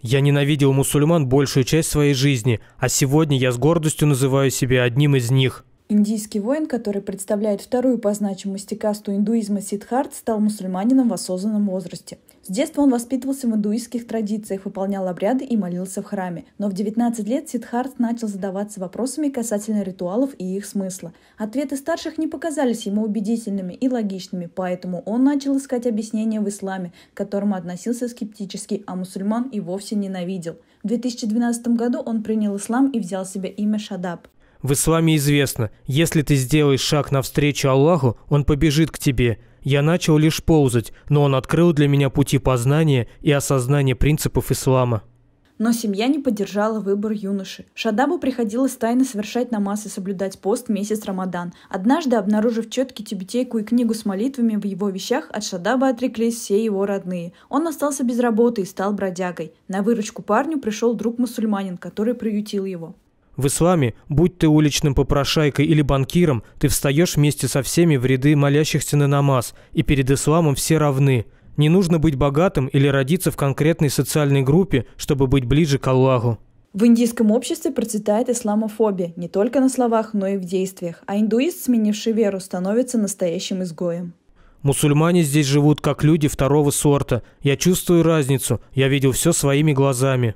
Я ненавидел мусульман большую часть своей жизни, а сегодня я с гордостью называю себя одним из них. Индийский воин, который представляет вторую по значимости касту индуизма Сидхарт, стал мусульманином в осознанном возрасте. С детства он воспитывался в индуистских традициях, выполнял обряды и молился в храме. Но в 19 лет Сидхарт начал задаваться вопросами касательно ритуалов и их смысла. Ответы старших не показались ему убедительными и логичными, поэтому он начал искать объяснения в исламе, к которому относился скептически, а мусульман и вовсе ненавидел. В 2012 году он принял ислам и взял себе имя Шадаб. В исламе известно, если ты сделаешь шаг навстречу Аллаху, он побежит к тебе. Я начал лишь ползать, но он открыл для меня пути познания и осознания принципов ислама. Но семья не поддержала выбор юноши. Шадабу приходилось тайно совершать намаз и соблюдать пост месяц Рамадан. Однажды, обнаружив четкий тюбетейку и книгу с молитвами в его вещах, от Шадаба отреклись все его родные. Он остался без работы и стал бродягой. На выручку парню пришел друг-мусульманин, который приютил его. В исламе, будь ты уличным попрошайкой или банкиром, ты встаешь вместе со всеми в ряды молящихся на намаз, и перед исламом все равны. Не нужно быть богатым или родиться в конкретной социальной группе, чтобы быть ближе к Аллаху. В индийском обществе процветает исламофобия не только на словах, но и в действиях, а индуист, сменивший веру, становится настоящим изгоем. Мусульмане здесь живут как люди второго сорта. Я чувствую разницу, я видел все своими глазами.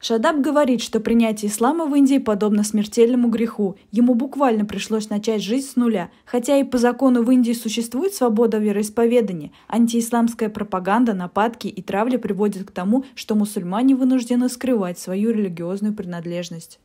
Шадаб говорит, что принятие ислама в Индии подобно смертельному греху. Ему буквально пришлось начать жизнь с нуля. Хотя и по закону в Индии существует свобода вероисповедания, антиисламская пропаганда, нападки и травля приводят к тому, что мусульмане вынуждены скрывать свою религиозную принадлежность.